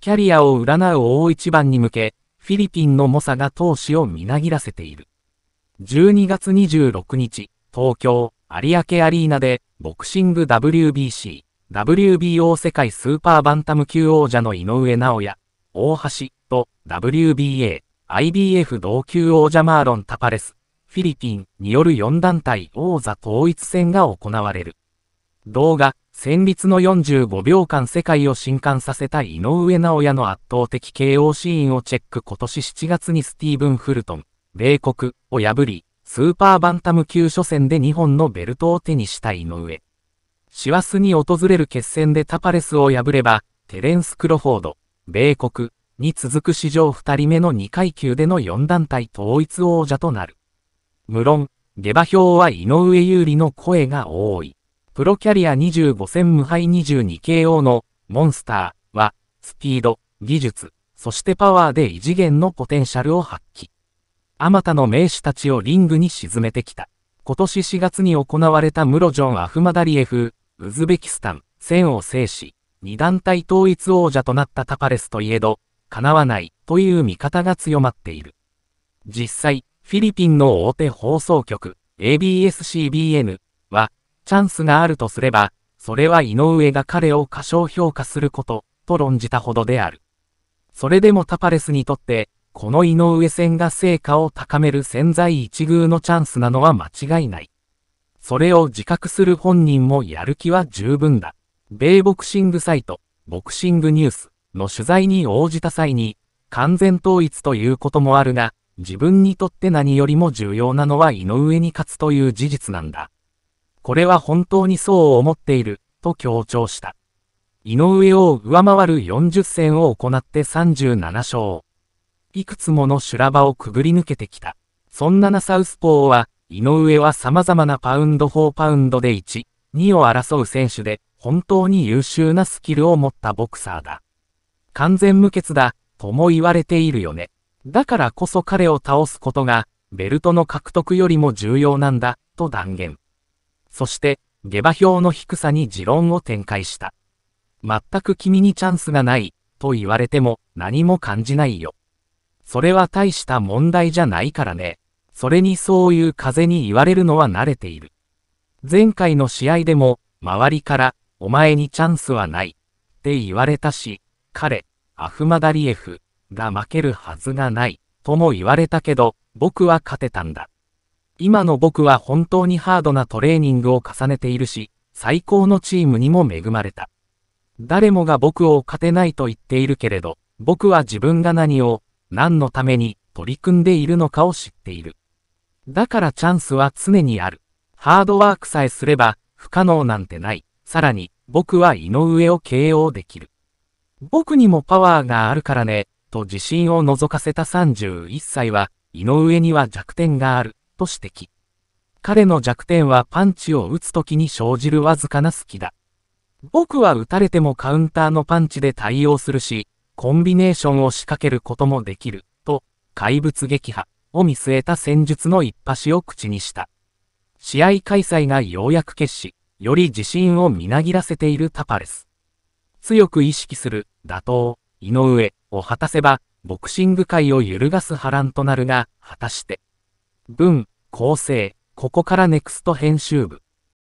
キャリアを占う大一番に向け、フィリピンの猛者が闘志をみなぎらせている。12月26日、東京、有明アリーナで、ボクシング WBC、WBO 世界スーパーバンタム級王者の井上直也、大橋と WBA、IBF 同級王者マーロン・タパレス、フィリピンによる4団体王座統一戦が行われる。動画、戦慄の45秒間世界を震撼させた井上尚弥の圧倒的 KO シーンをチェック今年7月にスティーブン・フルトン、米国を破り、スーパーバンタム級初戦で2本のベルトを手にした井上。師走に訪れる決戦でタパレスを破れば、テレンス・クロフォード、米国に続く史上2人目の2階級での4団体統一王者となる。無論、下馬評は井上有利の声が多い。プロキャリア25戦無敗 22KO のモンスターは、スピード、技術、そしてパワーで異次元のポテンシャルを発揮。あまたの名手たちをリングに沈めてきた。今年4月に行われたムロジョン・アフマダリエフ、ウズベキスタン、戦を制し、二団体統一王者となったタパレスといえど、叶わないという見方が強まっている。実際、フィリピンの大手放送局、ABS-CBN チャンスがあるとすれば、それは井上が彼を過小評価すること、と論じたほどである。それでもタパレスにとって、この井上戦が成果を高める潜在一遇のチャンスなのは間違いない。それを自覚する本人もやる気は十分だ。米ボクシングサイト、ボクシングニュースの取材に応じた際に、完全統一ということもあるが、自分にとって何よりも重要なのは井上に勝つという事実なんだ。これは本当にそう思っている、と強調した。井上を上回る40戦を行って37勝。いくつもの修羅場をくぐり抜けてきた。そんなナサウスポーは、井上は様々なパウンド4パウンドで1、2を争う選手で、本当に優秀なスキルを持ったボクサーだ。完全無欠だ、とも言われているよね。だからこそ彼を倒すことが、ベルトの獲得よりも重要なんだ、と断言。そして、下馬評の低さに持論を展開した。全く君にチャンスがない、と言われても何も感じないよ。それは大した問題じゃないからね。それにそういう風に言われるのは慣れている。前回の試合でも、周りから、お前にチャンスはない、って言われたし、彼、アフマダリエフ、が負けるはずがない、とも言われたけど、僕は勝てたんだ。今の僕は本当にハードなトレーニングを重ねているし、最高のチームにも恵まれた。誰もが僕を勝てないと言っているけれど、僕は自分が何を、何のために取り組んでいるのかを知っている。だからチャンスは常にある。ハードワークさえすれば不可能なんてない。さらに、僕は井上を KO できる。僕にもパワーがあるからね、と自信を覗かせた31歳は、井上には弱点がある。と指摘。彼の弱点はパンチを打つ時に生じるわずかな隙だ。僕は打たれてもカウンターのパンチで対応するし、コンビネーションを仕掛けることもできる、と、怪物撃破を見据えた戦術の一発を口にした。試合開催がようやく決し、より自信をみなぎらせているタパレス。強く意識する、打倒、井上を果たせば、ボクシング界を揺るがす波乱となるが、果たして。文、構成、ここからネクスト編集部。